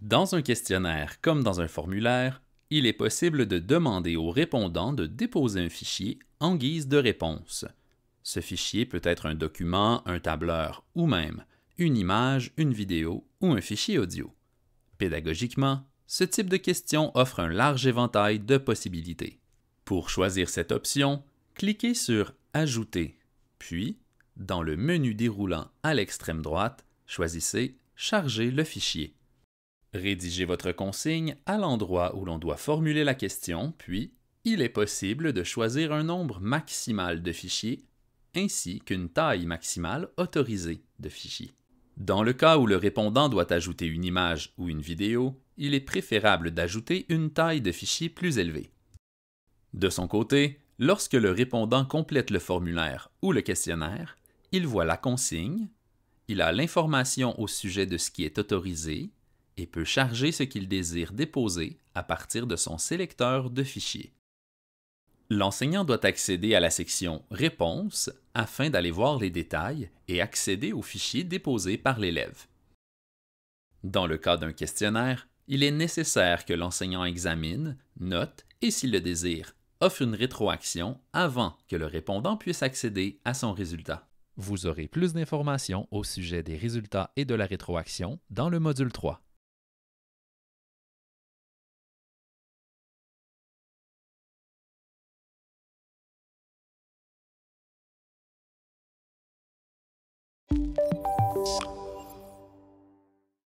Dans un questionnaire comme dans un formulaire, il est possible de demander aux répondants de déposer un fichier en guise de réponse. Ce fichier peut être un document, un tableur ou même une image, une vidéo ou un fichier audio. Pédagogiquement, ce type de question offre un large éventail de possibilités. Pour choisir cette option, cliquez sur Ajouter, puis dans le menu déroulant à l'extrême droite, choisissez Charger le fichier. Rédigez votre consigne à l'endroit où l'on doit formuler la question, puis il est possible de choisir un nombre maximal de fichiers ainsi qu'une taille maximale autorisée de fichiers. Dans le cas où le répondant doit ajouter une image ou une vidéo, il est préférable d'ajouter une taille de fichier plus élevée. De son côté, lorsque le répondant complète le formulaire ou le questionnaire, il voit la consigne, il a l'information au sujet de ce qui est autorisé et peut charger ce qu'il désire déposer à partir de son sélecteur de fichiers. L'enseignant doit accéder à la section Réponse » afin d'aller voir les détails et accéder aux fichiers déposés par l'élève. Dans le cas d'un questionnaire, il est nécessaire que l'enseignant examine, note et, s'il le désire, offre une rétroaction avant que le répondant puisse accéder à son résultat. Vous aurez plus d'informations au sujet des résultats et de la rétroaction dans le module 3.